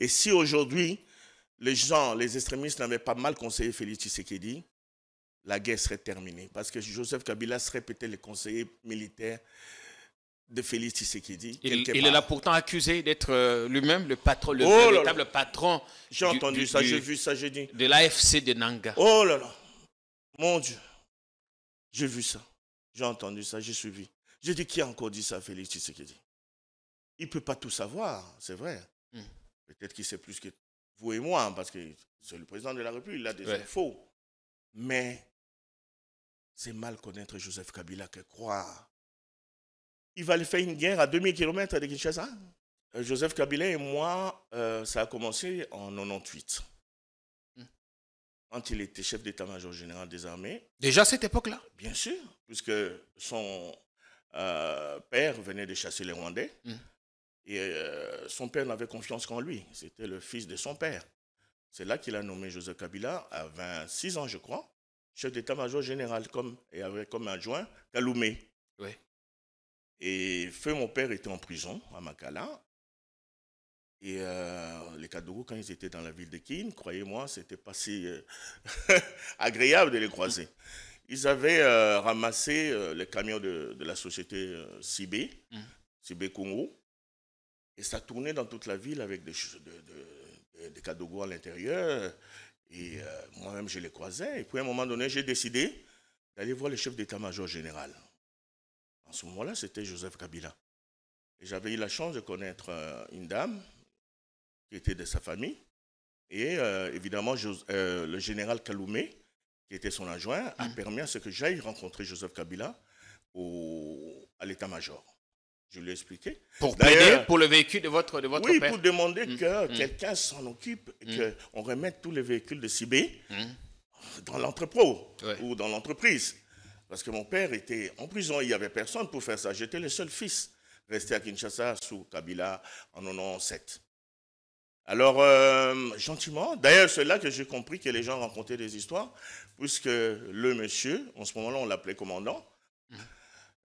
Et si aujourd'hui, les gens, les extrémistes n'avaient pas mal conseillé Félix Tshisekedi, la guerre serait terminée. Parce que Joseph Kabila serait peut-être le conseiller militaire de Félix Tshisekedi. Il, il est là pourtant accusé d'être euh, lui-même le patron, le oh véritable patron. J'ai entendu ça, j'ai vu ça, j'ai dit. De l'AFC de Nanga. Oh là là, mon Dieu, j'ai vu ça, j'ai entendu ça, j'ai suivi. J'ai dit qui a encore dit ça, Félix Tshisekedi Il ne peut pas tout savoir, c'est vrai. Hmm. Peut-être qu'il sait plus que vous et moi, hein, parce que c'est le président de la République, il a des infos. Mais c'est mal connaître Joseph Kabila que croire. Il va lui faire une guerre à 2000 km de Kinshasa. Euh, Joseph Kabila et moi, euh, ça a commencé en 98. Hmm. Quand il était chef d'état-major général des armées. Déjà à cette époque-là Bien sûr, puisque son euh, père venait de chasser les Rwandais. Hmm. Et euh, son père n'avait confiance qu'en lui. C'était le fils de son père. C'est là qu'il a nommé Joseph Kabila, à 26 ans, je crois, chef d'état-major général comme, et avait comme adjoint Kaloumé. Oui. Et feu, mon père était en prison à Makala. Et euh, les Kadougou, quand ils étaient dans la ville de Kin, croyez-moi, c'était pas si euh, agréable de les croiser. Ils avaient ramassé les camions de, la société Cibé, mm. CB et ça tournait dans toute la ville avec des, de, de, à l'intérieur. Et euh, moi-même, je les croisais. Et puis à un moment donné, j'ai décidé d'aller voir le chef d'état-major général. En ce moment-là, c'était Joseph Kabila. Et j'avais eu la chance de connaître euh, une dame qui était de sa famille. Et euh, évidemment, le général Kaloumé, qui était son adjoint, a mm. permis à ce que j'aille rencontrer Joseph Kabila au, à l'état-major. Je lui ai expliqué. Pour plaider pour le véhicule de votre, de oui, pour demander mmh. que mmh. quelqu'un s'en occupe, mmh. que qu'on remette tous les véhicules de Sibé dans l'entrepôt ou dans l'entreprise. Parce que mon père était en prison, il n'y avait personne pour faire ça. J'étais le seul fils resté à Kinshasa sous Kabila en 97. Alors, euh, gentiment, d'ailleurs, c'est là que j'ai compris que les gens racontaient des histoires, puisque le monsieur, en ce moment-là, on l'appelait commandant,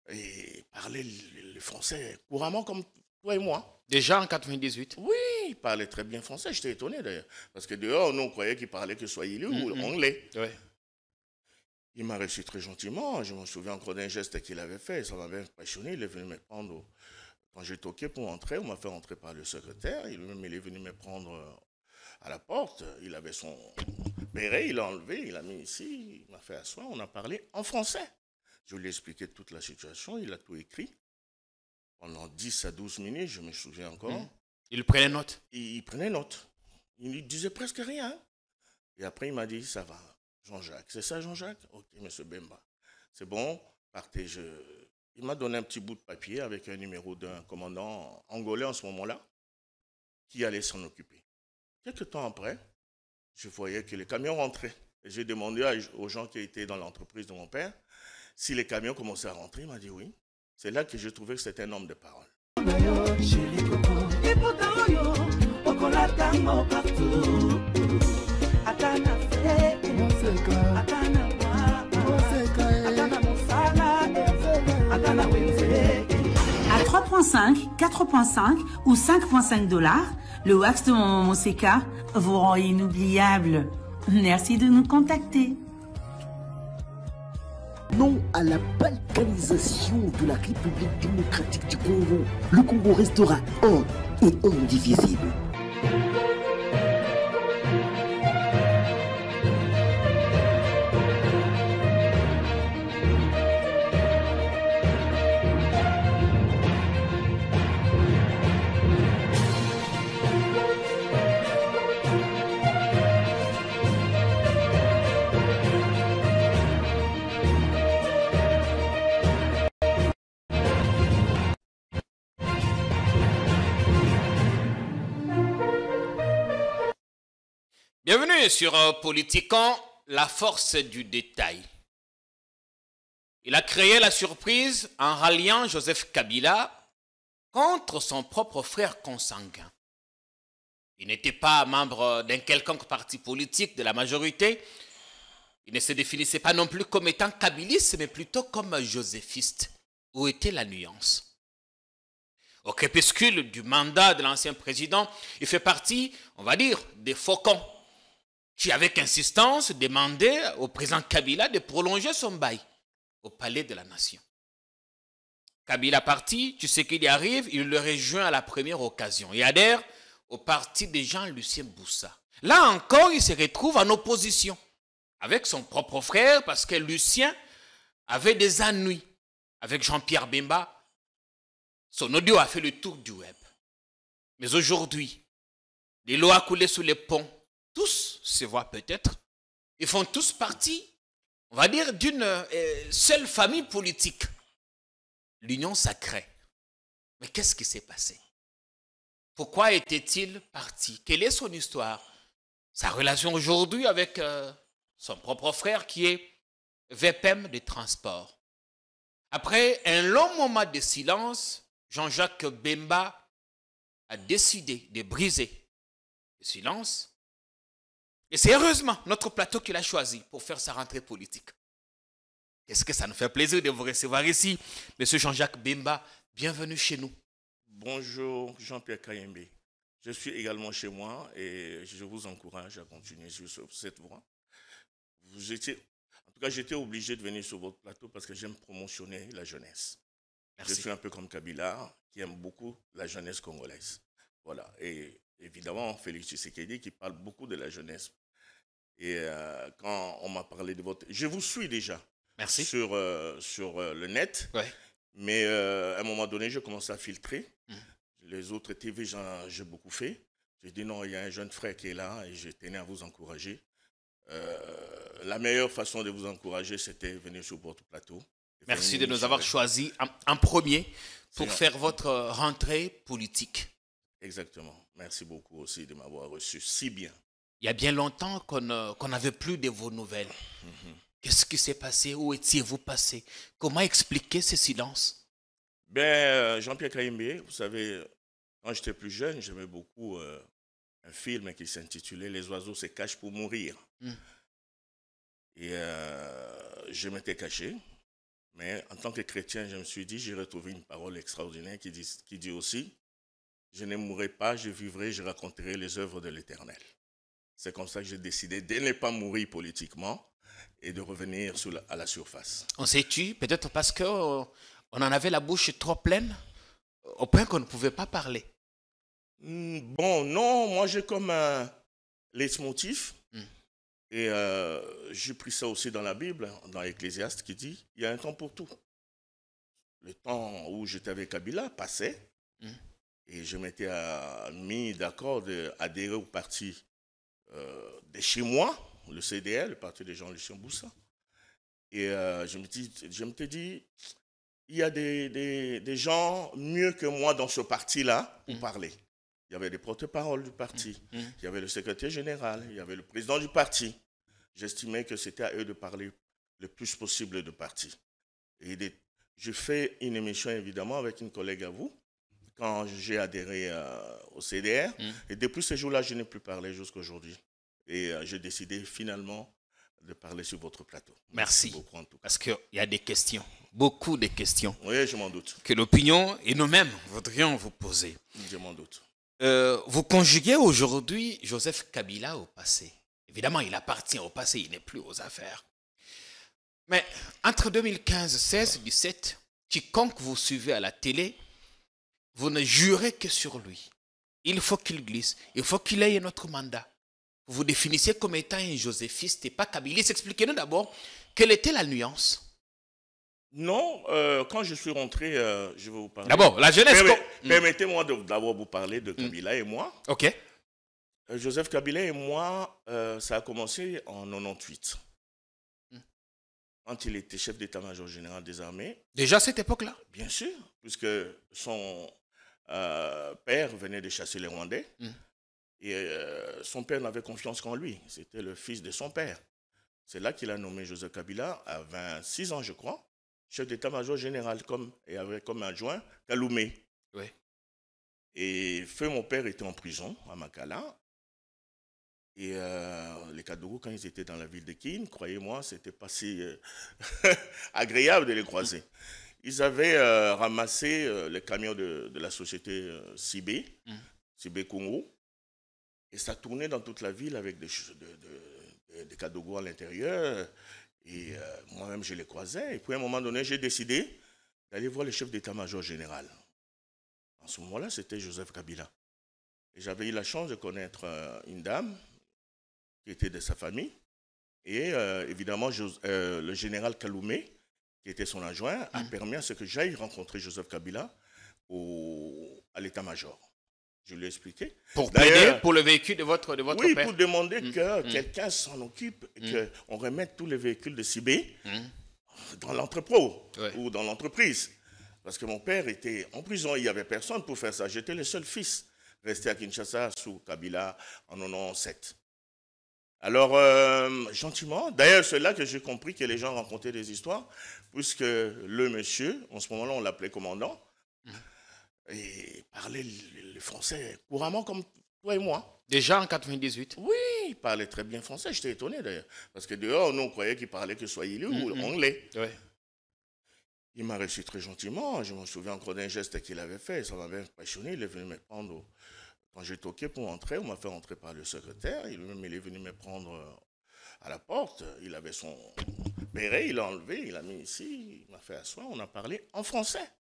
et parlait le français couramment comme toi et moi. Déjà en 98 Oui, il parlait très bien français. J'étais étonné d'ailleurs. Parce que dehors, on croyait qu'il parlait que soyez mm ou mm-hmm. anglais. Il m'a reçu très gentiment. Je me souviens encore d'un geste qu'il avait fait. Ça m'avait impressionné. Il est venu me prendre. Quand j'ai toqué pour entrer, on m'a fait entrer par le secrétaire. Il, il est venu me prendre euh, à la porte. Il avait son béret, il l'a enlevé, il l'a mis ici. Il m'a fait asseoir. On a parlé en français. Je lui ai expliqué toute la situation, il a tout écrit. Pendant 10 à 12 minutes, je me souviens encore. Hmm. Il prenait note il, il, prenait note. Il ne disait presque rien. Et après, il m'a dit, ça va, Jean-Jacques. C'est ça, Jean-Jacques Ok, monsieur Bemba. C'est bon, partez. Je... Il m'a donné un petit bout de papier avec un numéro d'un commandant angolais en ce moment-là qui allait s'en occuper. Quelques temps après, je voyais que les camions rentraient. J'ai demandé aux gens qui étaient dans l'entreprise de mon père si les camions commençaient à rentrer, il m'a dit oui. C'est là que je trouvais que c'était un homme de parole. À 3.5, 4.5 ou 5.5 dollars, le wax de mon vous rend inoubliable. Merci de nous contacter. Non à la balkanisation de la République démocratique du Congo. Le Congo restera un et indivisible. sur un la force du détail. Il a créé la surprise en ralliant Joseph Kabila contre son propre frère consanguin. Il n'était pas membre d'un quelconque parti politique de la majorité. Il ne se définissait pas non plus comme étant kabiliste, mais plutôt comme joséphiste. Où était la nuance Au crépuscule du mandat de l'ancien président, il fait partie, on va dire, des faucons qui avec insistance demandait au président Kabila de prolonger son bail au palais de la nation. Kabila parti, tu sais qu'il y arrive, il le rejoint à la première occasion et adhère au parti de Jean-Lucien Boussa. Là encore, il se retrouve en opposition avec son propre frère parce que Lucien avait des ennuis avec Jean-Pierre Bemba. Son audio a fait le tour du web. Mais aujourd'hui, les lois coulaient sous les ponts tous se voient peut-être, ils font tous partie, on va dire, d'une euh, seule famille politique, l'union sacrée. Mais qu'est-ce qui s'est passé Pourquoi était-il parti Quelle est son histoire Sa relation aujourd'hui avec euh, son propre frère qui est VPM des transports. Après un long moment de silence, Jean-Jacques Bemba a décidé de briser le silence et c'est heureusement notre plateau qu'il a choisi pour faire sa rentrée politique. Est-ce que ça nous fait plaisir de vous recevoir ici, Monsieur Jean-Jacques Bimba Bienvenue chez nous. Bonjour Jean-Pierre Kayembe. Je suis également chez moi et je vous encourage à continuer sur cette voie. Vous étiez, en tout cas, j'étais obligé de venir sur votre plateau parce que j'aime promotionner la jeunesse. Je suis un peu comme Kabila, qui aime beaucoup la jeunesse congolaise. Voilà. Et évidemment, Félix Tshisekedi qui parle beaucoup de la jeunesse et euh, quand on m'a parlé de votre... Je vous suis déjà. Merci. Sur, euh, euh, le net. Mais à un moment donné, je commençais à filtrer. Mm. Les autres TV, j'ai beaucoup fait. J'ai dit non, il y a un jeune frère qui est là et je tenais à vous encourager. la meilleure façon de vous encourager, c'était venir sur votre plateau. Merci de nous avoir choisi en, premier pour faire votre rentrée politique. Exactement. Merci beaucoup aussi de m'avoir reçu si bien il y a bien longtemps euh, qu'on n'avait plus de vos nouvelles. Mm-hmm. Qu'est-ce qui s'est passé Où étiez-vous passé Comment expliquer ce silence ben, euh, Jean-Pierre Caïmé, vous savez, quand j'étais plus jeune, j'aimais beaucoup euh, un film qui s'intitulait Les oiseaux se cachent pour mourir. Mm. Et je m'étais caché. Mais en tant que chrétien, je me suis dit, j'ai retrouvé une parole extraordinaire qui qui dit aussi, je ne mourrai pas, je vivrai, je raconterai les œuvres de l'Éternel. C'est comme ça que j'ai décidé de ne pas mourir politiquement et de revenir à la surface. On s'est tué, peut-être parce qu'on euh, en avait la bouche trop pleine, euh, au point qu'on ne pouvait pas parler. Hmm, bon, non, moi j'ai comme un leitmotiv, hmm. et euh, j'ai pris ça aussi dans la Bible, dans l'Ecclésiaste, qui dit il y a un temps pour tout. Le temps où j'étais avec Kabila passait, hmm. et je m'étais mis d'accord d'adhérer au parti euh, de chez moi, le CDL, le parti des gens lucien Boussin. Et euh, je me dis, je me dit, il y a des, des, gens mieux que moi dans ce parti-là pour mm. parler. Il y avait des porte-paroles du parti, mm. Mm. il y avait le secrétaire général, il y avait le président du parti. J'estimais que c'était à eux de parler le plus possible de parti. Et je fais une émission évidemment avec une collègue à vous, quand j'ai adhéré euh, au CDR. Hmm. Et depuis ce jour-là, je n'ai plus parlé jusqu'à aujourd'hui. Et euh, j'ai décidé finalement de parler sur votre plateau. Merci. Parce qu'il y a des questions, beaucoup de questions. Oui, je m'en doute. Que l'opinion et nous-mêmes voudrions vous poser. Je m'en doute. Euh, vous conjuguez aujourd'hui Joseph Kabila au passé. Évidemment, il appartient au passé, il n'est plus aux affaires. Mais entre 2015, 16, 17, quiconque vous suivez à la télé vous ne jurez que sur lui. Il faut qu'il glisse, il faut qu'il ait notre mandat. Vous vous définissez comme étant un josephiste et pas kabyliste. Expliquez-nous d'abord quelle était la nuance. Non, euh, quand je suis rentré, euh, je vais vous parler. D'abord, la jeunesse. Hmm. Permettez-moi d'abord vous parler de hmm. Kabila et moi. OK. Euh, Joseph Kabila et moi, ça a commencé en 98. Hmm. Quand il était chef d'état-major général des armées. Déjà à cette époque-là Bien sûr, puisque son, euh, père venait de chasser les Rwandais. Mm. Et euh, son père n'avait confiance qu'en lui. C'était le fils de son père. C'est là qu'il a nommé Joseph Kabila, à 26 ans, je crois, chef d'état-major général comme, et avait comme adjoint Kaloumé. Oui. Et feu, mon père était en prison à Makala. Et euh, les Kadougou, quand ils étaient dans la ville de Kine, croyez-moi, c'était pas si agréable de les croiser. Ils avaient euh, ramassé euh, les camions de, la société Cibé, euh, Sibé mm. et ça tournait dans toute la ville avec des, de, des à l'intérieur. Et euh, moi-même, je les croisais. Et puis à un moment donné, j'ai décidé d'aller voir le chef d'état-major général. En ce moment-là, c'était Joseph Kabila. Et j'avais eu la chance de connaître une dame qui était de sa famille. Et évidemment, le général Kaloumé, qui était son adjoint, a mm. permis à ce que j'aille rencontrer Joseph Kabila au, à l'état-major. Je lui ai expliqué. Pour plaider pour le véhicule de votre, de votre oui, pour demander mm. que mm. quelqu'un s'en occupe, et qu'on remette tous les véhicules de Sibé dans l'entrepôt ou dans l'entreprise. Parce que mon père était en prison, il n'y avait personne pour faire ça. J'étais le seul fils resté à Kinshasa sous Kabila en 97. Alors, euh, gentiment, d'ailleurs, c'est là que j'ai compris que les gens racontaient des histoires, puisque le monsieur, en ce moment-là, on l'appelait commandant, mm. et parlait le français couramment comme toi et moi. Déjà en 98 Oui, il parlait très bien français, j'étais étonné d'ailleurs, parce que dehors, nous, on croyait qu'il parlait que soyez vous ou mm, mm. anglais. Il m'a reçu très gentiment, je me souviens encore d'un geste qu'il avait fait, ça m'avait impressionné, il est venu me prendre quand j'ai toqué pour entrer, on m'a fait entrer par le secrétaire. Il, est venu me prendre euh, à la porte. Il avait son béret, il l'a enlevé, il l'a mis ici. Il m'a fait asseoir. On a parlé en français.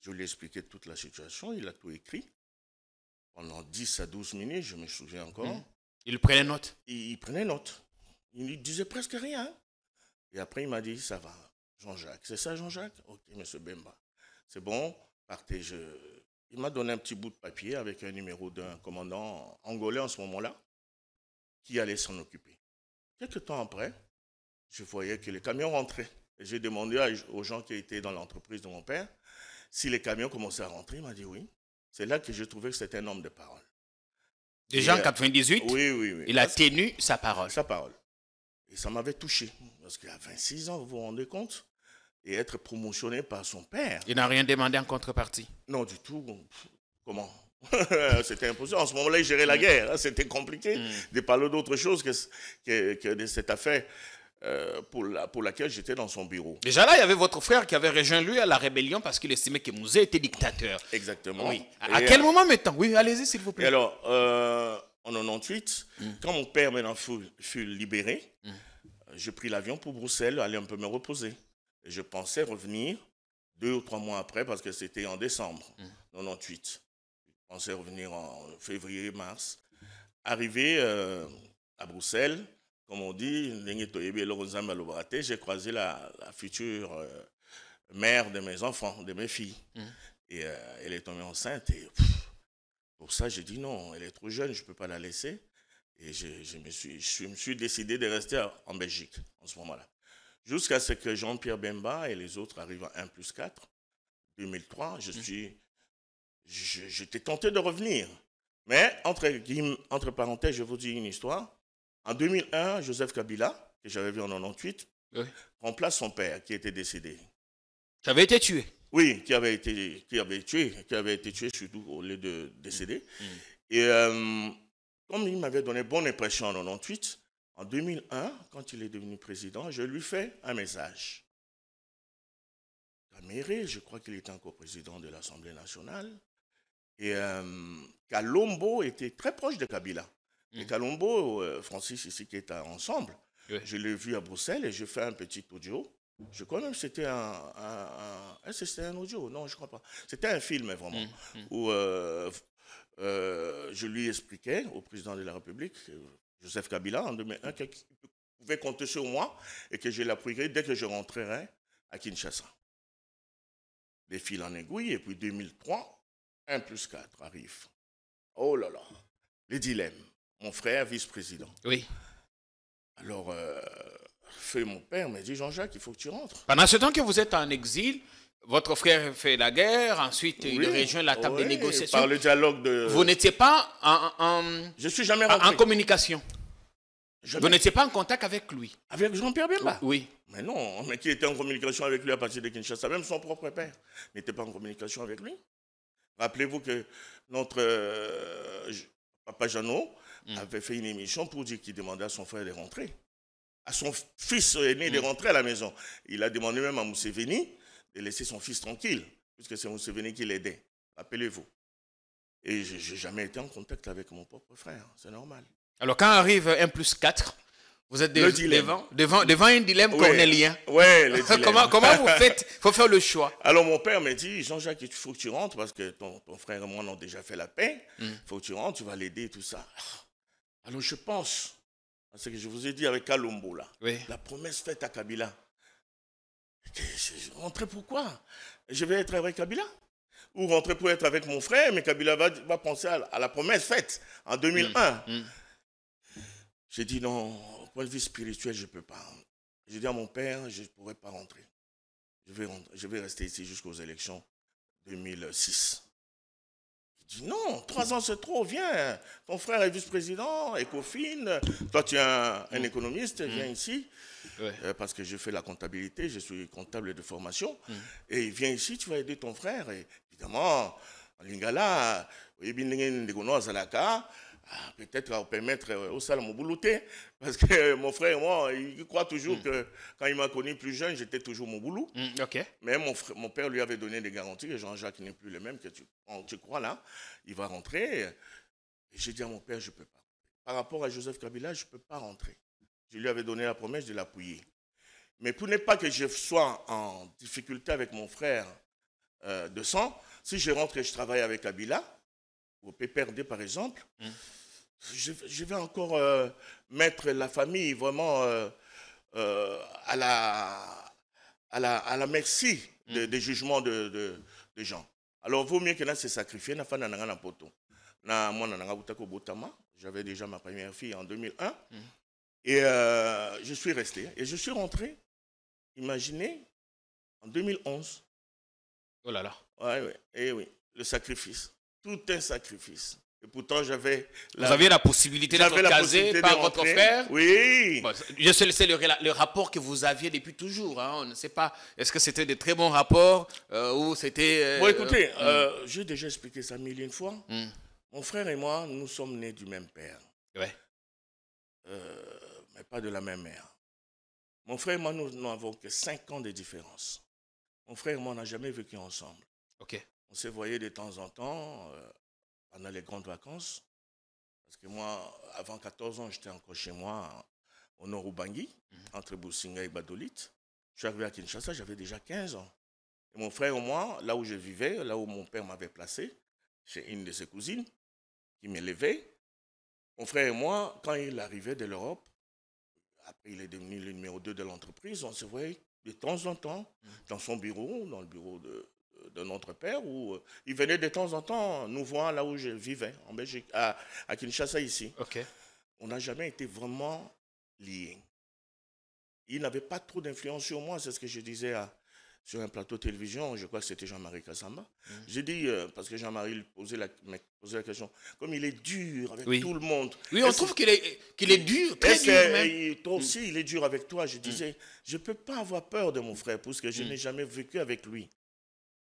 Je lui ai expliqué toute la situation. Il a tout écrit. Pendant 10 à 12 minutes, je me souviens encore. Hmm. Il prenait note il, il, prenait note. Il ne disait presque rien. Et après, il m'a dit, ça va, Jean-Jacques. C'est ça, Jean-Jacques Ok, monsieur Bemba. C'est bon, partez, je, il m'a donné un petit bout de papier avec un numéro d'un commandant angolais en ce moment-là qui allait s'en occuper. Quelques temps après, je voyais que les camions rentraient. J'ai demandé aux gens qui étaient dans l'entreprise de mon père si les camions commençaient à rentrer. Il m'a dit oui. C'est là que j'ai trouvé que c'était un homme de parole. Déjà en 98 euh, Oui, oui, oui. Il a tenu sa parole. Sa parole. Et ça m'avait touché. Parce qu'à 26 ans, vous vous rendez compte et être promotionné par son père. Il n'a rien demandé en contrepartie. Non, du tout. Comment C'était impossible. En ce moment-là, il gérait la mm. guerre. Hein, c'était compliqué mm. de parler d'autre chose que, de cette affaire. Euh, pour, la, pour laquelle j'étais dans son bureau. Déjà là, il y avait votre frère qui avait rejoint lui à la rébellion parce qu'il estimait que Mouzé était dictateur. Exactement. Oui. À, quel moment maintenant Oui, allez-y s'il vous plaît. alors, euh, en 98, mm. quand mon père maintenant fut, libéré, j'ai pris l'avion pour Bruxelles, aller un peu me reposer je pensais revenir deux ou trois mois après, parce que c'était en décembre 98. Mm. Je pensais revenir en février, mars. Arrivé euh, à Bruxelles, comme on dit, j'ai croisé la, future euh, mère de mes enfants, de mes filles. Mm. Et euh, elle est tombée enceinte. pour ça, j'ai dit non, elle est trop jeune, je ne peux pas la laisser. Et je, me suis, je me suis décidé de rester en Belgique en ce moment-là jusqu'à ce que Jean-Pierre Bemba et les autres arrivent à 1 plus 4. 2003, je mm. suis, j'étais tenté de revenir. Mais, entre, entre parenthèses, je vous dis une histoire. En 2001, Joseph Kabila, que j'avais vu en 98, remplace son père qui était décédé. Qui avait été tué Oui, qui avait été, qui avait tué, qui avait été tué surtout au lieu de décéder. Mm. Mm. Et euh, comme il m'avait donné bonne impression en 98, en 2001, quand il est devenu président, je lui fais un message. mairie, je crois qu'il était encore président de l'Assemblée nationale, et Calombo euh, Kalombo était très proche de Kabila. Mmh. Et Kalombo, euh, Francis ici qui est ensemble, je l'ai vu à Bruxelles et je fais un petit audio. Je crois même que c'était un, c'était un audio, non, je crois pas. C'était un film vraiment, mmh, mmh. où euh, je lui expliquais au président de la République, Joseph Kabila en 2001 qui pouvait compter sur moi et que je l'appuierai dès que je rentrerai à Kinshasa. Les fils en aiguille, et puis 2003, 1 plus 4 arrive. Oh là là, les dilemmes. Mon frère, vice-président. Oui. Alors, euh, fait mon père me dit Jean-Jacques, il faut que tu rentres. Pendant ce temps que vous êtes en exil, votre frère fait la guerre, ensuite il rejoint la table de négociation. Par le dialogue de... Vous n'étiez pas en, suis jamais rentré. en communication. Vous n'étiez pas en contact avec lui. Avec Jean-Pierre Bemba Oui. Mais non, mais qui était en communication avec lui à partir de Kinshasa, même son propre père n'était pas en communication avec lui. Rappelez-vous que notre euh, papa Jeannot hmm. avait fait une émission pour dire qu'il demandait à son frère de rentrer. À son fils aîné de hmm. rentrer à la maison. Il a demandé même à Mousseveni de laisser son fils tranquille, puisque c'est mon souvenir qui l'aidait. appelez vous Et je n'ai jamais été en contact avec mon propre frère, c'est normal. Alors quand arrive un plus 4, vous êtes devant, devant, devant un dilemme oui. cornélien. Oui, le dilemme. comment, comment vous faites Il faut faire le choix. Alors mon père me dit, Jean-Jacques, il faut que tu rentres parce que ton, ton frère et moi on a déjà fait la paix. Il hmm. faut que tu rentres, tu vas l'aider tout ça. Alors je pense à ce que je vous ai dit avec Kalombo là. La promesse faite à Kabila. Je pourquoi Je vais être avec Kabila Ou rentrer pour être avec mon frère, mais Kabila va, penser à, la promesse faite en 2001. Mm, mm. J'ai dit non, au point de vue spirituel, je ne peux pas. J'ai dit à mon père, je ne pourrais pas rentrer, je vais rester ici jusqu'aux élections 2006 non, trois ans c'est trop, viens. Ton frère est vice-président, écofine, Toi, tu es un, économiste, viens mm. ici. Euh, parce que je fais la comptabilité, je suis comptable de formation. Mm. Et viens ici, tu vas aider ton frère. Et évidemment, en Lingala, peut-être à permettre euh, au mon bouloté, parce que euh, mon frère moi, il croit toujours mm. que quand il m'a connu plus jeune, j'étais toujours mon boulot. Mm, Mais mon, mon père lui avait donné des garanties, et Jean-Jacques n'est plus le même que tu, oh, tu crois là, il va rentrer. Et j'ai dit à mon père, je ne peux pas. Par rapport à Joseph Kabila, je ne peux pas rentrer. Je lui avais donné la promesse de l'appuyer. Mais pour ne pas que je sois en difficulté avec mon frère euh, de sang, si je rentre et je travaille avec Kabila, au PPRD par exemple, mm je, vais encore euh, mettre la famille vraiment euh, euh, à, la, à, la, à la merci mm. des jugements de, de, de, gens. Alors, vaut mieux que là, c'est sacrifier, na j'avais déjà ma première fille en 2001. Mm. Et je suis resté. Et je suis rentré, imaginez, en 2011. Oh là là. Ouais, Et eh oui, le sacrifice. Tout un sacrifice. Et pourtant, j'avais. La... Vous aviez la possibilité d'être casé par votre frère Oui. je sais, c'est le, rapport que vous aviez depuis toujours. Hein. On ne sait pas. Est-ce que c'était de très bons rapports euh, ou c'était. Euh, bon, écoutez, hmm. euh, j'ai déjà expliqué ça mille et une fois. Hmm. Mon frère et moi, nous sommes nés du même père. Ouais. mais pas de la même mère. Mon frère et moi, nous n'avons que cinq ans de différence. Mon frère et moi, on n'a jamais vécu ensemble. OK. On se voyait de temps en temps pendant les grandes vacances. Parce que moi, avant 14 ans, j'étais encore chez moi, au nord mhm. entre Boussinga et Badolit. Je suis arrivé à Kinshasa, j'avais déjà 15 ans. Et mon frère et moi, là où je vivais, là où mon père m'avait placé, chez une de ses cousines, qui m'élevait, mon frère et moi, quand il arrivait de l'Europe, après il est devenu le numéro 2 de l'entreprise, on se voyait de temps en temps mhm. dans son bureau, dans le bureau de, de notre père, où euh, il venait de temps en temps nous voir là où je vivais, en Belgique, à, à Kinshasa ici. On n'a jamais été vraiment liés. Il n'avait pas trop d'influence sur moi, c'est ce que je disais sur un plateau de télévision, je crois que c'était Jean-Marie Kassamba. Mmh. J'ai dit, euh, parce que Jean-Marie posait la, posait la question, comme il est dur avec tout le monde. Oui, on trouve qu'il est, qu'il est dur, très dur même. Toi mmh. aussi, il est dur avec toi. Je mmh. disais, je ne peux pas avoir peur de mon frère, parce que je n'ai jamais vécu avec lui.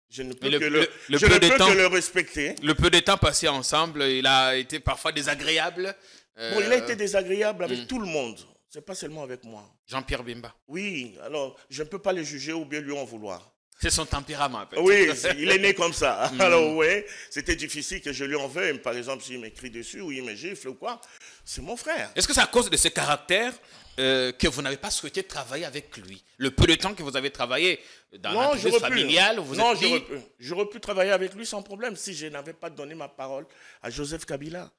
Je ne peux, le, que, le, respecter. Le peu de temps passé ensemble, il a été parfois désagréable. Euh, il a été désagréable avec hmm. tout le monde. ce n'est pas seulement avec moi. Jean-Pierre Bimba. Oui, alors je ne peux pas le juger ou bien lui en vouloir. C'est son tempérament. Oui, il est né comme ça. Mhm. Alors oui, c'était difficile que je lui en veuille. Par exemple, s'il m'écrit dessus ou il me gifle ou quoi, c'est mon frère. Est-ce que c'est à cause de ce caractère euh, que vous n'avez pas souhaité travailler avec lui Le peu de temps que vous avez travaillé dans vie familiale, vous non, j'aurais pu travailler avec lui sans problème si je n'avais pas donné ma parole à Joseph Kabila.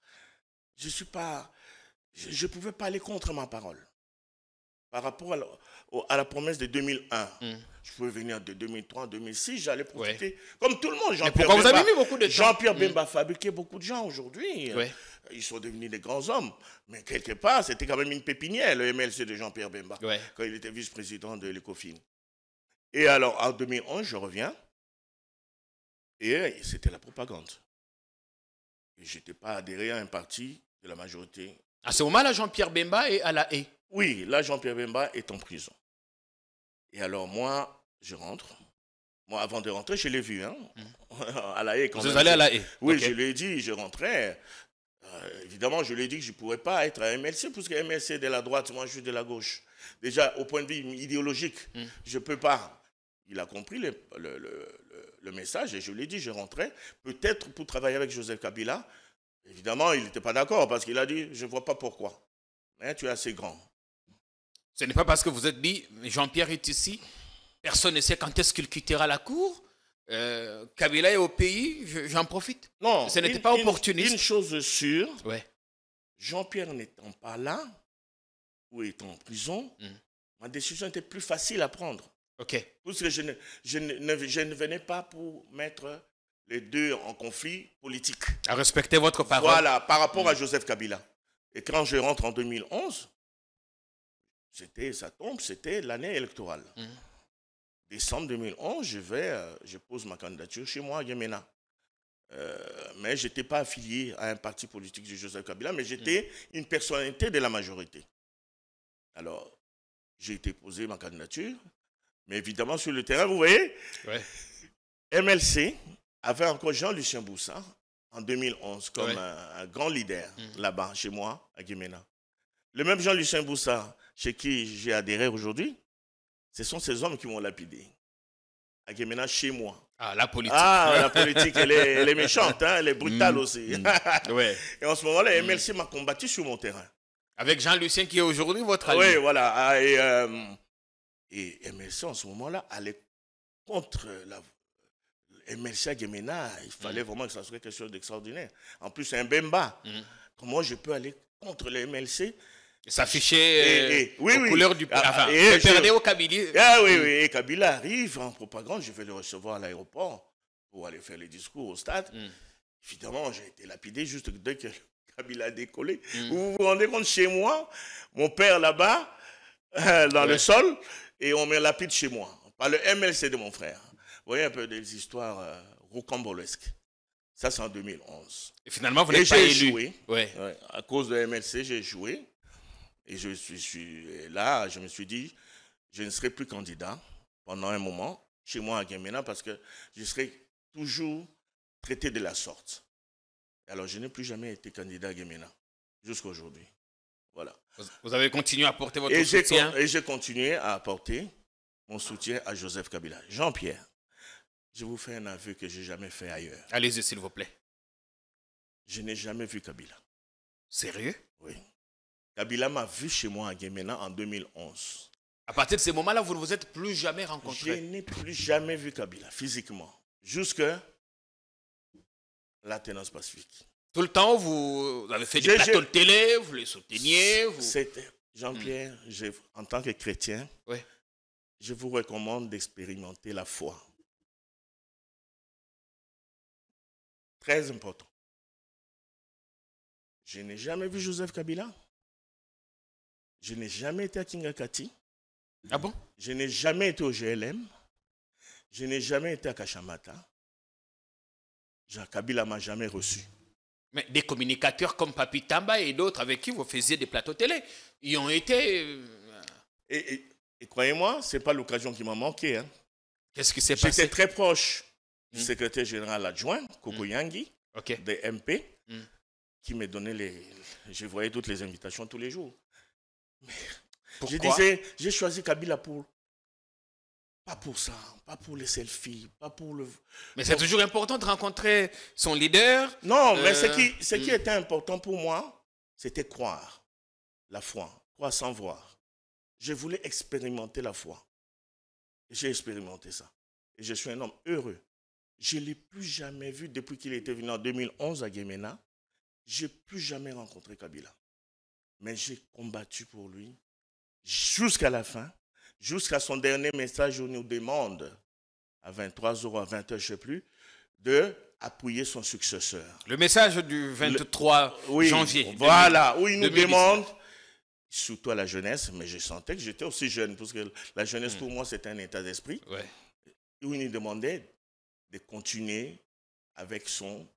Je suis pas... Je ne pouvais pas aller contre ma parole. Par rapport à à la promesse de 2001. Mm. Je pouvais venir de 2003, 2006, j'allais profiter. Comme tout le monde, Jean-Pierre Bemba, beaucoup de Jean-Pierre mm. Bemba fabriquait beaucoup de gens aujourd'hui. Ils sont devenus des grands hommes. Mais quelque part, c'était quand même une pépinière, le MLC de Jean-Pierre Bemba, quand il était vice-président de l'ECOFIN. Et alors, en 2011, je reviens. Et c'était la propagande. Je n'étais pas adhéré à un parti de la majorité. À ce moment-là, Jean-Pierre Bemba est à la haie. Oui, là, Jean-Pierre Bemba est en prison. Et alors, moi, je rentre. Moi, avant de rentrer, je l'ai vu, hein, mmh. à la haie. Vous êtes allé à la haie Oui, je l'ai dit, je rentrais. Euh, évidemment, je lui ai dit que je ne pourrais pas être à MLC, que MLC est de la droite, moi je suis de la gauche. Déjà, au point de vue idéologique, mmh. je ne peux pas. Il a compris le, message et je lui ai dit, je rentrais, peut-être pour travailler avec Joseph Kabila. Évidemment, il n'était pas d'accord parce qu'il a dit, je ne vois pas pourquoi. Hein, tu es assez grand. Ce n'est pas parce que vous êtes dit, Jean-Pierre est ici, personne ne sait quand est-ce qu'il quittera la cour. Euh, Kabila est au pays, j'en profite. Non, ce n'était pas opportuniste. Une, chose sûre, Jean-Pierre n'étant pas là, ou étant en prison, hmm. ma décision était plus facile à prendre. OK. Parce que je ne, venais pas pour mettre les deux en conflit politique. À respecter votre parole. Voilà, par rapport à hmm. Joseph Kabila. Et quand je rentre en 2011, c'était, ça tombe, c'était l'année électorale. Hum. Décembre 2011, je vais, euh, je pose ma candidature chez moi à Guémena. Euh, mais je n'étais pas affilié à un parti politique de Joseph Kabila, mais j'étais hum. une personnalité de la majorité. Alors, j'ai été posé ma candidature, mais évidemment sur le terrain, vous voyez, MLC avait encore Jean-Lucien Boussard en 2011 comme un, un, grand leader hum. là-bas, chez moi, à Guémena. Le même Jean-Lucien Boussard chez qui j'ai adhéré aujourd'hui, ce sont ces hommes qui m'ont lapidé. À chez moi. Ah, la politique. Ah, la politique, elle est, elle est méchante, hein, elle est brutale mm, aussi. Mm. ouais. Et en ce moment-là, MLC mm. m'a combattu sur mon terrain. Avec Jean Lucien qui est aujourd'hui votre allié. Oui, voilà. Ah, et, euh, et, MLC, en ce moment-là, allait contre la, MLC Gemena, il fallait vraiment que ça soit quelque chose d'extraordinaire. En plus, un Bemba. Comment je peux aller contre le MLC s'afficher s'affichait euh, oui, du ah, ah, et, au Ah oui, oui, Kabila arrive en propagande, je vais le recevoir à l'aéroport pour aller faire les discours au stade. finalement hmm. Évidemment, j'ai été lapidé juste dès que Kabila a décollé. Hmm. Vous vous rendez compte, chez moi, mon père là-bas, dans le sol, et on me lapide chez moi. Par le MLC de mon frère. Vous voyez un peu des histoires euh, rocambolesques. Ça, c'est en 2011. Et finalement, vous n'êtes pas élu. Joué, ouais. Ouais, à cause de MLC, j'ai joué. Et je suis, là, je me suis dit, je ne serai plus candidat pendant un moment chez moi à Guéména parce que je serai toujours traité de la sorte. Alors, je n'ai plus jamais été candidat à Guéména jusqu'à aujourd'hui. Voilà. Vous avez continué à apporter votre soutien Et j'ai continué à apporter mon soutien à Joseph Kabila. Jean-Pierre, je vous fais un aveu que je n'ai jamais fait ailleurs. Allez-y, s'il vous plaît. Je n'ai jamais vu Kabila. Sérieux Oui. Kabila m'a vu chez moi à Guémena en 2011. À partir de ce moment-là, vous ne vous êtes plus jamais rencontrés Je n'ai plus jamais vu Kabila physiquement. Jusque la pacifique. Tout le temps, vous avez fait des plateaux de télé, vous les souteniez. Vous... C'était Jean-Pierre, hmm. en tant que chrétien, je vous recommande d'expérimenter la foi. Très important. Je n'ai jamais vu Joseph Kabila. Je n'ai jamais été à Kingakati. Ah bon Je n'ai jamais été au GLM. Je n'ai jamais été à Kachamata. Jacques Kabila m'a jamais reçu. Mais des communicateurs comme Papi Tamba et d'autres avec qui vous faisiez des plateaux télé, ils ont été. Euh, et, croyez-moi, ce n'est pas l'occasion qui m'a manqué. Hein. Qu'est-ce qui s'est passé J'étais très proche du hmm. secrétaire général adjoint, Koko hmm. Yangi, des MP, hmm. qui me donnait les. Je voyais toutes les invitations tous les jours. Je disais, j'ai choisi Kabila pour. Pas pour ça, pas pour les selfies, pas pour le. Mais c'est toujours important de rencontrer son leader. Non, mais ce euh, qui, ce qui hmm. était important pour moi, c'était croire. La foi. Croire sans voir. Je voulais expérimenter la foi. J'ai expérimenté ça. Et je suis un homme heureux. Je ne l'ai plus jamais vu depuis qu'il était venu en 2011 à Guémena. Je n'ai plus jamais rencontré Kabila. Mais j'ai combattu pour lui jusqu'à la fin, jusqu'à son dernier message où il nous demande, à 23 euros, à 20 h je ne sais plus, de appuyer son successeur. Le message du 23 janvier. Voilà, où il nous demande, surtout à la jeunesse, mais je sentais que j'étais aussi jeune, parce que la jeunesse hmm. pour moi c'est un état d'esprit, où il nous demandait de continuer avec son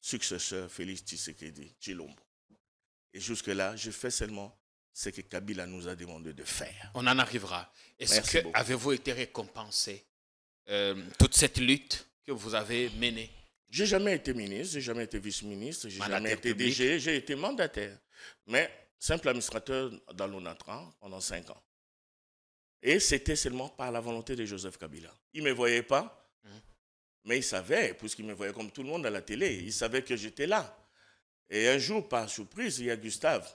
successeur, Félix Tshisekedi Chilombo jusque-là, je fais seulement ce que Kabila nous a demandé de faire. On en arrivera. Est-ce que avez-vous été récompensé euh, toute cette lutte que vous avez menée Je n'ai jamais été ministre, je n'ai jamais été vice-ministre, j'ai jamais été DG, j'ai été mandataire, mais simple administrateur dans l'ONATRA pendant cinq ans. Et c'était seulement par la volonté de Joseph Kabila. Il ne me voyait pas, hum. mais il savait, puisqu'il me voyait comme tout le monde à la télé, il savait que j'étais là. Et un jour, par surprise, il y a Gustave,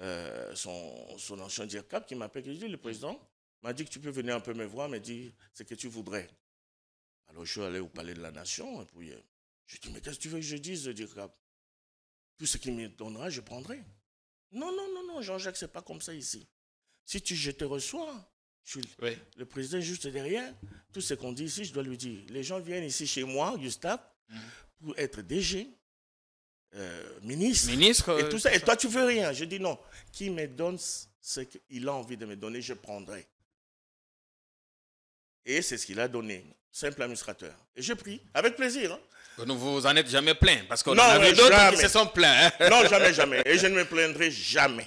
euh, son, ancien directeur, qui m'appelle, qui dit, le président m'a dit que tu peux venir un peu me voir, me dire ce que tu voudrais. Alors je suis allé au Palais de la Nation, et puis euh, je dis, mais qu'est-ce que tu veux que je dise, directeur Tout ce qu'il me donnera, je prendrai. Non, non, non, non, Jean-Jacques, c'est pas comme ça ici. Si tu, je te reçois, je le président juste derrière, tout ce qu'on dit ici, je dois lui dire. Les gens viennent ici chez moi, Gustave, mhm. pour être DG, euh, ministre, et euh, tout ça. Et toi, tu veux rien. Je dis non. Qui me donne ce qu'il a envie de me donner, je prendrai. Et c'est ce qu'il a donné, simple administrateur. Et je prie, avec plaisir. Hein. vous en êtes jamais plaint, parce qu'on a d'autres qui se sont plaints. Hein. Non, jamais, jamais. Et je ne me plaindrai jamais.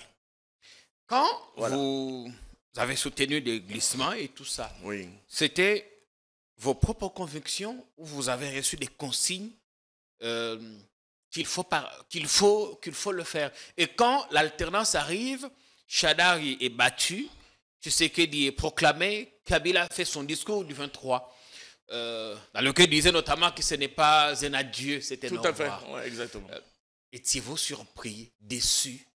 Quand vous avez soutenu des glissements et tout ça, oui. c'était vos propres convictions ou vous avez reçu des consignes euh, qu'il faut, qu'il faut, qu'il faut le faire. Et quand l'alternance arrive, Shadar est battu, tu sais qu'il est proclamé, Kabila fait son discours du 23, euh, dans lequel il disait notamment que ce n'est pas un adieu, c'était un Tout à fait, exactement. Euh, Étiez-vous surpris, déçu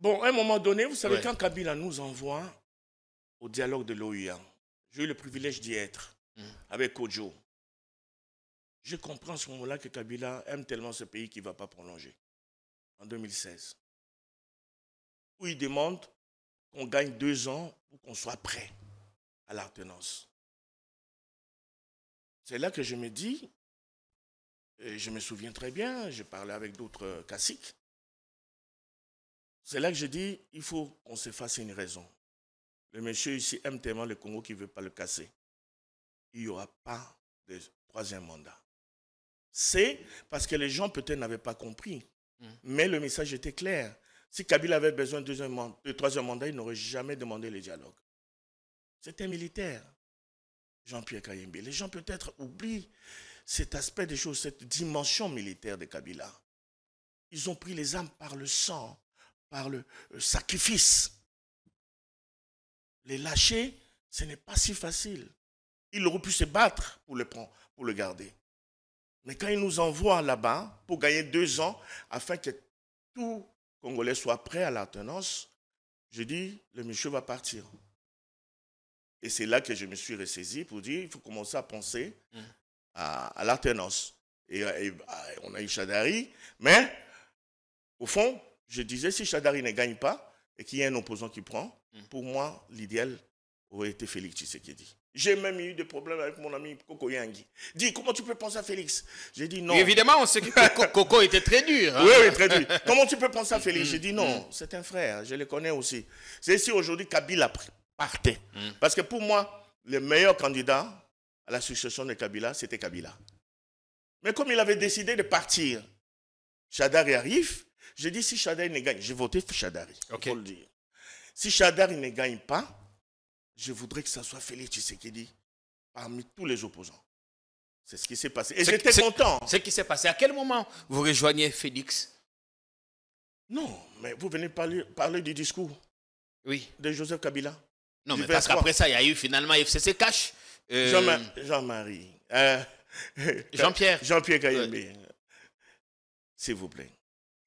Bon, à un moment donné, vous savez, quand Kabila nous envoie au dialogue de l'OIA, j'ai eu le privilège d'y être mm. avec Kojo. Je comprends à ce moment-là que Kabila aime tellement ce pays qu'il ne va pas prolonger. En 2016. Où il demande qu'on gagne deux ans pour qu'on soit prêt à l'artenance. C'est là que je me dis, et je me souviens très bien, j'ai parlé avec d'autres caciques, c'est là que je dis, il faut qu'on se fasse une raison. Le monsieur ici aime tellement le Congo qu'il ne veut pas le casser. Il n'y aura pas de troisième mandat. C'est parce que les gens peut-être n'avaient pas compris. Mm. Mais le message était clair. Si Kabila avait besoin de, troisième mandat, il n'aurait jamais demandé le dialogue. C'était militaire. Jean-Pierre Kayembe. Les gens peut-être oublient cet aspect des choses, cette dimension militaire de Kabila. Ils ont pris les âmes par le sang, par le euh, sacrifice. Les lâcher, ce n'est pas si facile. Ils auraient pu se battre pour le pour le garder. Mais quand il nous envoie là-bas pour gagner deux ans, afin que tout Congolais soit prêt à l'alternance, je dis, le monsieur va partir. Et c'est là que je me suis ressaisi pour dire, il faut commencer à penser mm. à, à Et, euh, on a eu Chadari, mais au fond, je disais, si Chadari ne gagne pas et qu'il y a un opposant qui prend, mm. pour moi, l'idéal aurait été Félix Tshisekedi. J'ai même eu des problèmes avec mon ami Coco Yangi. Dis, comment tu peux penser à Félix J'ai dit non. évidemment, on sait que Coco était très dur. Hein. Oui, oui, très dur. Comment tu peux penser à Félix mm, J'ai dit non, mm. c'est un frère, je le connais aussi. C'est ici aujourd'hui Kabila partait. Mm. Parce que pour moi, le meilleur candidat à la succession de Kabila, c'était Kabila. Mais comme il avait décidé de partir, y arrive. J'ai dit si Chadari ne gagne, j'ai voté Chadari. Il faut le dire. Si Chadari ne gagne pas, je voudrais que ça soit Félix Tshisekedi parmi tous les opposants. C'est ce qui s'est passé. Et j'étais content. Ce qui s'est passé. À quel moment vous rejoignez Félix Non, mais vous venez parler, du discours oui. de Joseph Kabila. Non, mais parce qu'après ça, il y a eu finalement FCC Cash. Euh, Jean-Marie. Euh, Jean-Pierre. Jean-Pierre euh, Kayembe. S'il vous plaît.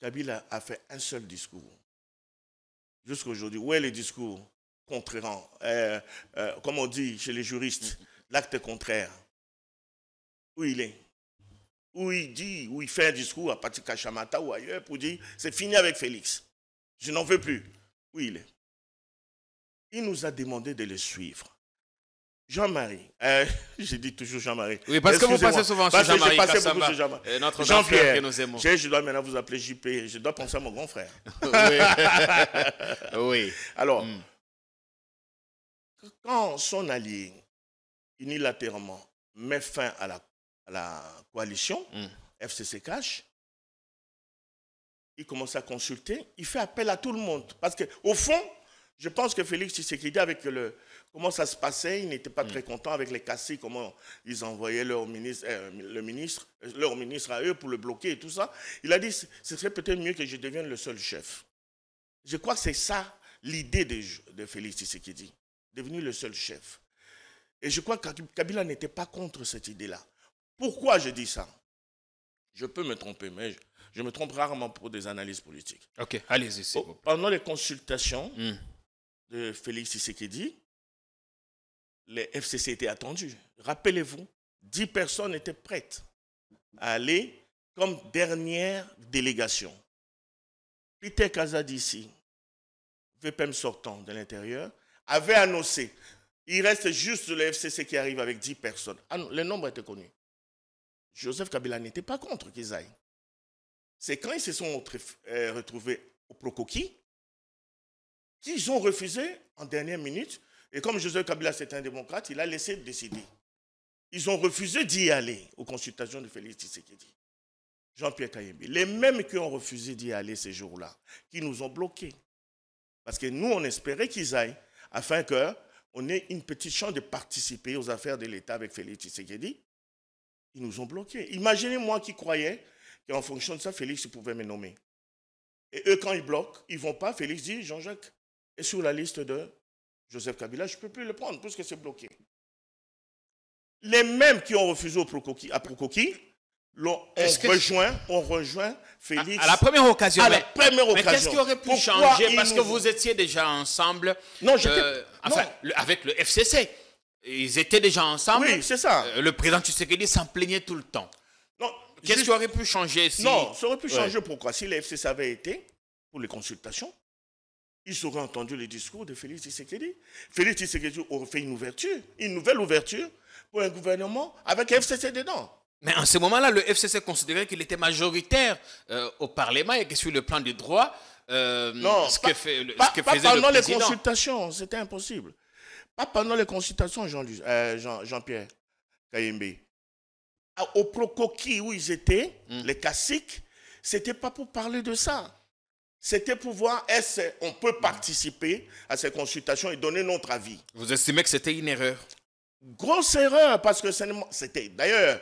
Kabila a fait un seul discours. Jusqu'aujourd'hui, où est le discours Contraire, euh, euh, comme on dit chez les juristes, mm-hmm. l'acte contraire. Où il est Où il dit, où il fait un discours à Kachamata ou ailleurs pour dire c'est fini avec Félix. Je n'en veux plus. Où il est Il nous a demandé de le suivre. Jean-Marie, euh, je dis toujours Jean-Marie. Oui, parce que vous passez souvent chez Jean-Marie. Jean-Marie. notre Jean-Pierre, que nous aimons. Je, dois maintenant vous appeler JP, je dois penser à mon grand frère. oui. Alors, mm quand son allié unilatéralement met fin à la, coalition, mmh. il commence à consulter, il fait appel à tout le monde. Parce qu'au fond, je pense que Félix Tshisekedi, avec le, comment ça se passait, il n'était pas hmm. très content avec les Cassis comment ils envoyaient leur ministre, euh, le ministre, euh, leur ministre à eux pour le bloquer et tout ça. Il a dit, ce serait peut-être mieux que je devienne le seul chef. Je crois que c'est ça l'idée de, de Félix Tshisekedi devenu le seul chef. Et je crois que Kabila n'était pas contre cette idée-là. Pourquoi je dis ça Je peux me tromper, mais je, me trompe rarement pour des analyses politiques. Ok, allez-y. Pendant les consultations hmm. de Félix Tshisekedi, les FCC étaient attendus. Rappelez-vous, dix personnes étaient prêtes à aller comme dernière délégation. Peter Kazadisi, VPM sortant de l'intérieur, avait annoncé. Il reste juste le FCC qui arrive avec 10 personnes. Ah le nombre était connu. Joseph Kabila n'était pas contre qu'ils aillent. C'est quand ils se sont euh, retrouvés au Prokoki qu'ils ont refusé en dernière minute. Et comme Joseph Kabila, c'est un démocrate, il a laissé décider. Ils ont refusé d'y aller aux consultations de Félix Tshisekedi. Jean-Pierre Kayembe. Les mêmes qui ont refusé d'y aller ces jours-là, qui nous ont bloqués. Parce que nous, on espérait qu'ils aillent, afin qu'on ait une petite chance de participer aux affaires de l'État avec Félix Tshisekedi. Ils nous ont bloqués. Imaginez moi qui croyais qu'en fonction de ça, Félix pouvait me nommer. Et eux, quand ils bloquent, ils ne vont pas. Félix dit, Jean-Jacques est sur la liste de Joseph Kabila, je ne peux plus le prendre puisque c'est bloqué. Les mêmes qui ont refusé à Prokoki, on rejoint, on rejoint Félix. À, la première occasion. mais, qu'est-ce qui aurait pu changer Parce que vous étiez déjà ensemble. Non, euh, avec le FCC. Ils étaient déjà ensemble. Oui, c'est ça. Euh, le président Tshisekedi s'en plaignait tout le temps. Non. Qu'est-ce qui aurait pu changer Non, ça aurait pu changer pourquoi Si le FCC avait été pour les consultations, ils auraient entendu les discours de Félix Tshisekedi. Félix Tshisekedi aurait fait une ouverture, une nouvelle ouverture pour un gouvernement avec FCC dedans. Mais en ce moment-là, le FCC considérait qu'il était majoritaire euh, au Parlement et que sur le plan du droit, euh, non, ce, que fait, le, pas pendant les consultations, c'était impossible. Pas pendant les consultations, euh, Jean-Pierre Jean, Jean Kayembe. Ah, au Procoqui, où ils étaient, hmm. les caciques, c'était pas pour parler de ça. C'était pour voir est-ce peut participer à ces consultations et donner notre avis. Vous estimez que c'était une erreur Grosse erreur, parce que c'était... D'ailleurs,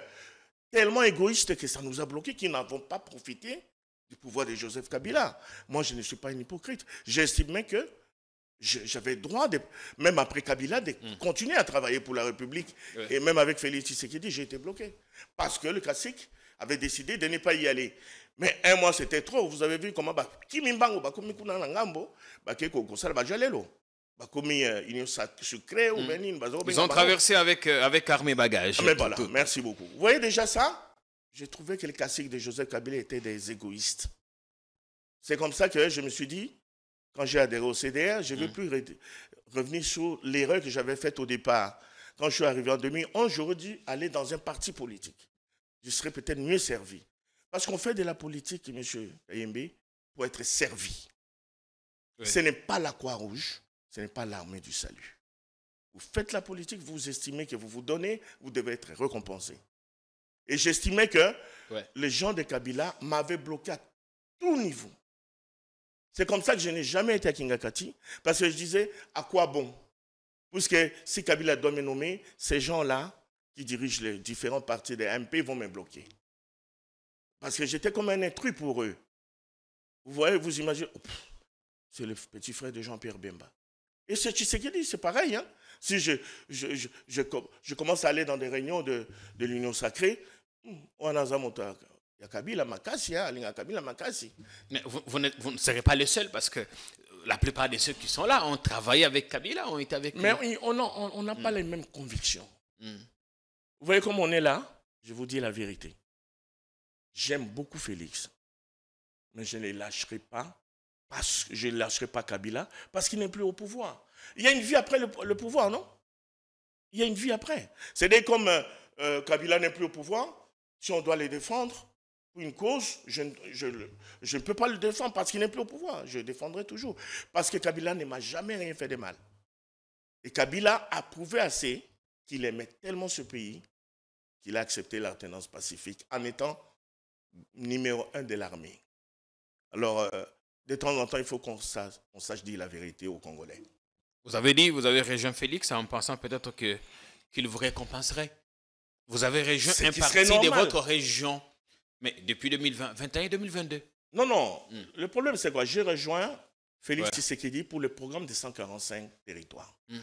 tellement égoïste que ça nous a bloqués, qu'ils n'avons pas profité du pouvoir de Joseph Kabila. Moi, je ne suis pas un hypocrite. J'estimais que j'avais droit, même après Kabila, de hmm. continuer à travailler pour la République. Et même avec Félix Tshisekedi, j'ai été bloqué. Parce que le classique avait décidé de ne pas y aller. Mais un mois, c'était trop. Vous avez vu comment... Bah, bah, euh, hmm. Ils ont traversé avec, euh, avec armée bagage. Ah, mais voilà, merci beaucoup. Vous voyez déjà ça J'ai trouvé que les classiques de Joseph Kabila étaient des égoïstes. C'est comme ça que je me suis dit, quand j'ai adhéré au CDR, je ne veux hmm. plus revenir sur l'erreur que j'avais faite au départ. Quand je suis arrivé en 2011, j'aurais dû aller dans un parti politique. Je serais peut-être mieux servi. Parce qu'on fait de la politique, M. Kayembe, pour être servi. Ce n'est pas la Croix-Rouge. Ce n'est pas l'armée du salut. Vous faites la politique, vous estimez que vous vous donnez, vous devez être récompensé. Et j'estimais que les gens de Kabila m'avaient bloqué à tout niveau. C'est comme ça que je n'ai jamais été à Kingakati, parce que je disais, à quoi bon Puisque si Kabila doit me nommer, ces gens-là qui dirigent les différents partis des MP vont me bloquer. Parce que j'étais comme un intrus pour eux. Vous voyez, vous imaginez, c'est le petit frère de Jean-Pierre Bemba. Et c'est dit, c'est pareil. Hein. Si je, je, je, je, commence à aller dans des réunions de, de l'Union sacrée, hmm, on a un Kabila Makassi, hein, Kabila Makassi. Mais vous, vous, ne, vous, ne, serez pas le seul parce que euh, la plupart de ceux qui sont là ont travaillé avec Kabila, ont été avec. Mais on n'a pas hmm. les mêmes convictions. Hmm. Vous voyez comme on est là Je vous dis la vérité. J'aime beaucoup Félix, mais je ne lâcherai pas je ne lâcherai pas Kabila, parce qu'il n'est plus au pouvoir. Il y a une vie après le, pouvoir, non Il y a une vie après. cest dès comme euh, euh, Kabila n'est plus au pouvoir, si on doit le défendre pour une cause, je, ne peux pas le défendre parce qu'il n'est plus au pouvoir. Je le défendrai toujours. Parce que Kabila ne m'a jamais rien fait de mal. Et Kabila a prouvé assez qu'il aimait tellement ce pays qu'il a accepté l'alternance pacifique en étant numéro un de l'armée. Alors, euh, de temps en temps, il faut qu'on sache, on dire la vérité aux Congolais. Vous avez dit, vous avez rejoint Félix en pensant peut-être que qu'il vous récompenserait. Vous avez rejoint un parti de votre région, mais depuis 2021 et 2022. Non, non. Hmm. Le problème, c'est quoi J'ai rejoint Félix ouais. Tshisekedi pour le programme des 145 territoires. Hmm.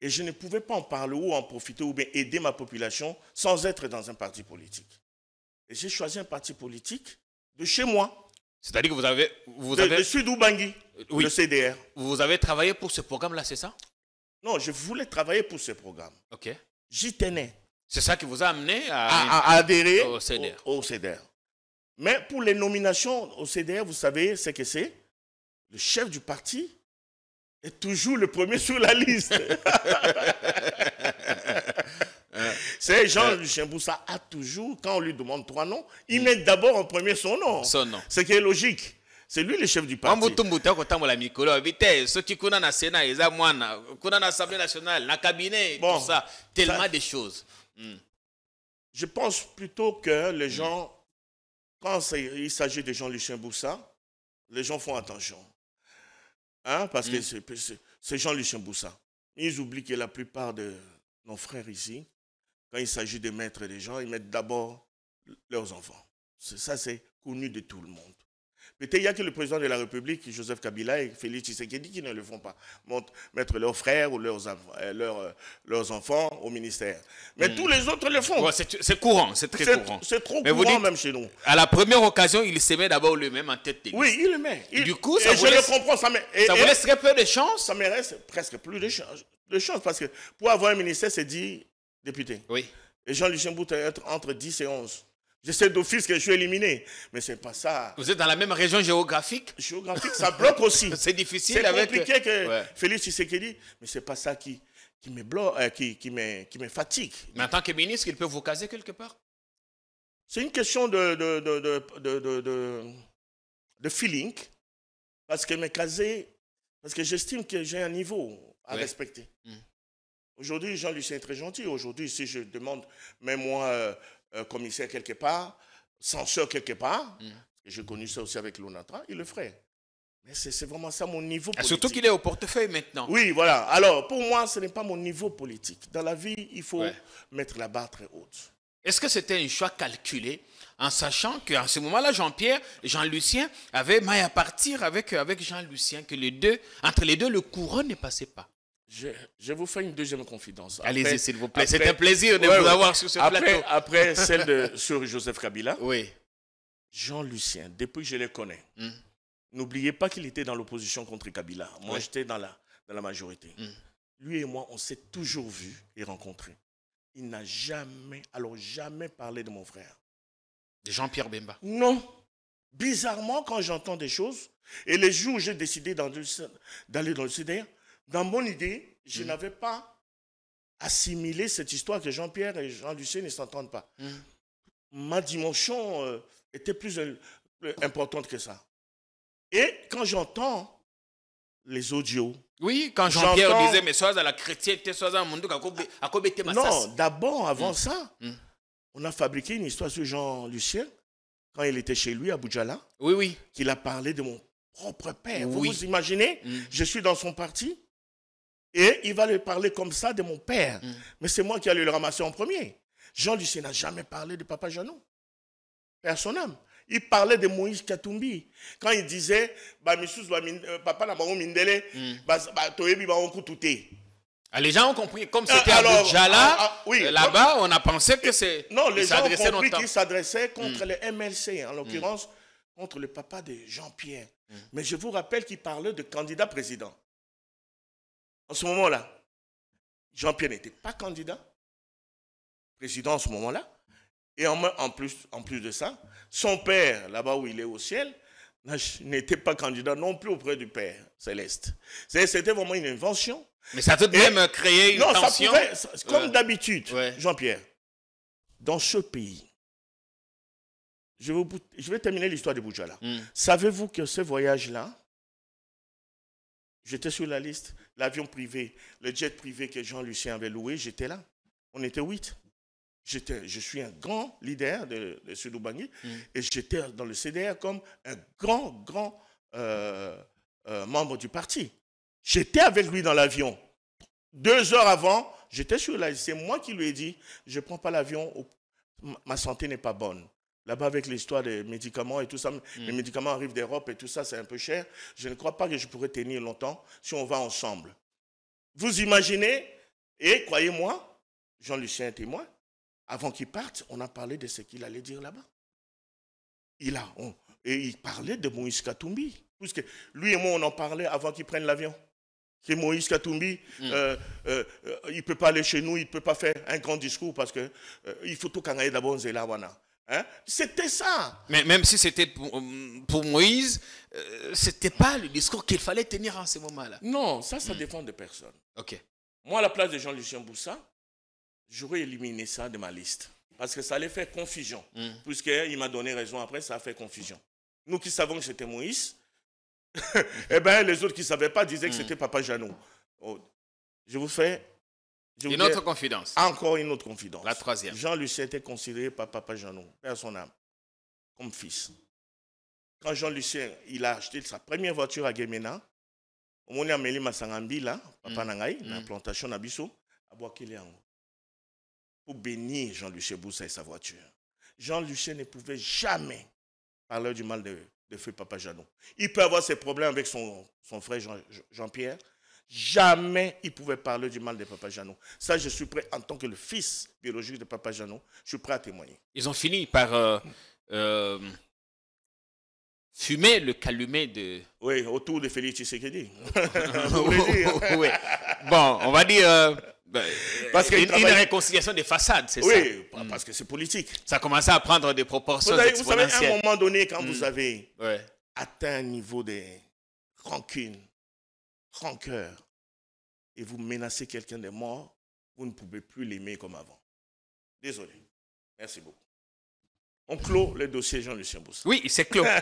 Et je ne pouvais pas en parler ou en profiter ou bien aider ma population sans être dans un parti politique. Et j'ai choisi un parti politique de chez moi c'est-à-dire que vous avez... Vous avez... Le, le CDR. Vous avez travaillé pour ce programme-là, c'est ça Non, je voulais travailler pour ce programme. OK. J'y tenais. C'est ça qui vous a amené à, adhérer au CDR. au CDR. Mais pour les nominations au CDR, vous savez ce que c'est Le chef du parti est toujours le premier sur la liste. C'est euh, Jean Boussa a toujours, quand on lui demande trois noms, il mm. met d'abord en premier son nom. Son nom. Ce qui est logique. C'est lui le chef du parti. bon, tellement de choses. Mm. Je pense plutôt que les mm. gens quand il s'agit de Jean-Luc les gens font attention. Hein, parce que c'est Jean-Luc Ils oublient que la plupart de nos frères ici quand il s'agit de mettre des gens, ils mettent d'abord leurs enfants. Ça, c'est connu de tout le monde. Mais il n'y a que le président de la République, Joseph Kabila et Félix Tshisekedi qui ne le font pas. Mettre leurs frères ou leurs, euh, euh, leurs, enfants au ministère. Mais hmm. tous les autres le font. c'est courant, c'est très courant. C'est trop courant même chez nous. À la première occasion, il se met d'abord lui-même en tête Oui, il le met. du coup, ça et je le comprends. Ça, me, laisse très peu de chance Ça me reste presque plus de chance, de chance parce que pour avoir un ministère, c'est dit Député, Oui. Et Jean luc Mbout être entre 10 et 11. J'essaie d'office que je suis éliminé, mais ce n'est pas ça. Vous êtes dans la même région géographique Géographique, ça bloque aussi. c'est difficile C'est compliqué que euh, Félix Tshisekedi, mais c'est pas ça qui, qui me bloque, euh, qui, qui, me, fatigue. Mais en tant que ministre, il peut vous caser quelque part C'est une question de de, de, feeling, parce que me caser, parce que j'estime que j'ai un niveau à respecter. Mm. Aujourd'hui, Jean-Lucien est très gentil. Aujourd'hui, si je demande, même moi, euh, euh, commissaire quelque part, censeur quelque part, mm. et j'ai connu ça aussi avec Lonatra, il le ferait. Mais c'est vraiment ça mon niveau ah, politique. surtout qu'il est au portefeuille maintenant. Oui, voilà. Alors, pour moi, ce n'est pas mon niveau politique. Dans la vie, il faut mettre la barre très haute. Est-ce que c'était un choix calculé en sachant qu'en ce moment-là, Jean-Pierre, Jean-Lucien avaient mal à partir avec, avec Jean-Lucien, que les deux, entre les deux, le courant ne passait pas je, vous fais une deuxième confidence. Allez-y, s'il vous plaît. C'est un plaisir de vous avoir sur ce plateau. Après celle de sur Joseph Kabila, oui. Jean-Lucien, depuis que je le connais, hmm. n'oubliez pas qu'il était dans l'opposition contre Kabila. Moi, j'étais dans la, dans la majorité. Hmm. Lui et moi, on s'est toujours vus et rencontrés. Il n'a jamais, alors jamais parlé de mon frère. De Jean-Pierre Bemba Non. Bizarrement, quand j'entends des choses, et les jours où j'ai décidé d'aller dans le CDR, dans mon idée, je mm. n'avais pas assimilé cette histoire que Jean-Pierre et Jean-Lucien ne s'entendent pas. Mm. Ma dimension euh, était euh, plus importante que ça. Et quand j'entends les audios. Oui, quand Jean-Pierre disait mais soeurs à la chrétienté, soeurs à à sœur. Non, d'abord, avant mm. ça, on a fabriqué une histoire sur Jean-Lucien quand il était chez lui à Boudjala. Oui, oui. Qu'il a parlé de mon propre père. Vous vous imaginez, je suis dans son parti, et il va lui parler comme ça de mon père. Mm. Mais c'est moi qui allais le ramasser en premier. Jean luc n'a jamais parlé de Papa Jeannot. Personne. Il parlait de Moïse Katumbi. Quand il disait, bah, euh, papa n'a pas mindele, mm. bah, bah, bah ah, les gens ont compris, comme euh, c'était à ah, ah, euh, là-bas, on a pensé que c'est. Non, les gens ont compris qu'il s'adressait contre mm. les MLC, en l'occurrence, contre le papa de Jean-Pierre. Mais je vous rappelle qu'il parlait de candidat président. En ce moment-là, Jean-Pierre n'était pas candidat, président en ce moment-là. Et en, plus, en plus de ça, son père, là-bas où il est au ciel, n'était pas candidat non plus auprès du Père céleste. C'était vraiment une invention. Mais ça a de même créé une non, tension. Ça comme d'habitude, Jean-Pierre, dans ce pays, je, vais terminer l'histoire de Boujala. Hmm. Savez-vous que ce voyage-là, J'étais sur la liste. L'avion privé, le jet privé que Jean-Lucien avait loué, j'étais là. On était huit. J'étais, je suis un grand leader de, sud Sudoubangi mm. et j'étais dans le CDR comme un grand, grand euh, euh, membre du parti. J'étais avec lui dans l'avion. Deux heures avant, j'étais sur la liste. C'est moi qui lui ai dit, je ne prends pas l'avion, ma santé n'est pas bonne. Là-bas, avec l'histoire des médicaments et tout ça, les mm. médicaments arrivent d'Europe et tout ça, c'est un peu cher. Je ne crois pas que je pourrais tenir longtemps si on va ensemble. Vous imaginez, et croyez-moi, Jean-Lucien est témoin, avant qu'il parte, on a parlé de ce qu'il allait dire là-bas. Il a, et il parlait de Moïse Katumbi, puisque lui et moi, on en parlait avant qu'il prenne l'avion que Moïse Katumbi, mm. euh, euh, euh, il ne peut pas aller chez nous, il ne peut pas faire un grand discours parce que il faut tout gagner d'abord Zélawana. Hein? C'était ça. Mais même si c'était pour, euh, Moïse, euh, c'était pas le discours qu'il fallait tenir en ce moment-là. Non, ça, ça défend dépend de personne. Ok. Moi, à la place de Jean-Lucien Boussa, j'aurais éliminé ça de ma liste. Parce que ça allait faire confusion. Mm. Puisqu'il m'a donné raison après, ça a fait confusion. Nous qui savons que c'était Moïse, eh bien, les autres qui ne savaient pas disaient que mm. c'était Papa Janou. Oh, je vous fais une autre confidence. Encore une autre confidence. La troisième. Jean Lucien était considéré par Papa Jeannot, père son âme, comme fils. Quand Jean Lucien, il a acheté sa première voiture à Gemena, au à où Masangambi là, Papa mm. Nangai, dans la mm. plantation d'Abisso, à Boakileango, pour bénir Jean Lucien Boussa et sa voiture. Jean Lucien ne pouvait jamais parler du mal de, de feu Papa Jeannot. Il peut avoir ses problèmes avec son, son frère Jean-Pierre, jean pierre Jamais il pouvait parler du mal de Papa Jeannot. Ça, je suis prêt, en tant que le fils biologique de Papa Jeannot, je suis prêt à témoigner. Ils ont fini par euh, euh, fumer le calumet de... Oui, autour de Félix Tshisekedi. Hein? oui. Bon, on va dire... Euh, ben, parce que une, réconciliation des façades, c'est ça Oui, parce que c'est hmm. politique. Ça commençait à prendre des proportions vous savez, exponentielles. à un moment donné, quand vous hmm. avez atteint un niveau de rancune, rancœur et vous menacez quelqu'un de mort, vous ne pouvez plus l'aimer comme avant. Désolé. Merci beaucoup. On clôt le dossier Jean-Lucien Boussa. Oui, c'est clos.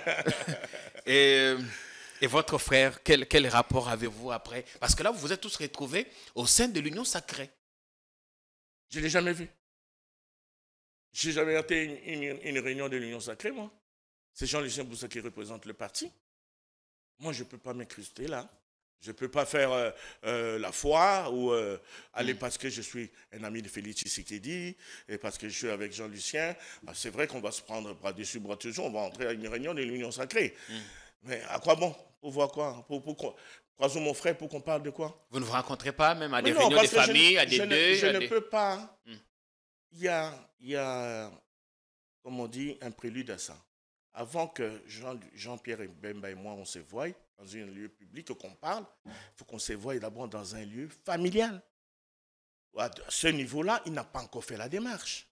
Euh, et, votre frère, quel, rapport avez-vous après Parce que là, vous vous êtes tous retrouvés au sein de l'Union sacrée. Je ne l'ai jamais vu. J'ai jamais été une, une, réunion de l'Union sacrée, moi. C'est Jean-Lucien Boussa qui représente le parti. Moi, je ne peux pas m'incruster là. Je ne peux pas faire euh, euh, la foi ou euh, aller parce que je suis un ami de Félix dit, et parce que je suis avec Jean-Lucien. Ah, c'est vrai qu'on va se prendre bras dessus, bras dessus, on va entrer à une réunion de l'Union sacrée. Mm. Mais à quoi bon Pour voir quoi pour, Croisons mon frère pour qu'on parle de quoi Vous ne vous rencontrez pas même à des réunions de famille, à des deux Je ne peux pas. Mm. Il y, a, y a, comme on dit, un prélude à ça avant que Jean, pierre et Bemba et moi, on se voie dans un lieu public, qu'on parle, il faut qu'on se voie d'abord dans un lieu familial. À ce niveau-là, il n'a pas encore fait la démarche.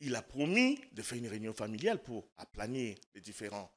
Il a promis de faire une réunion familiale pour aplanir les différents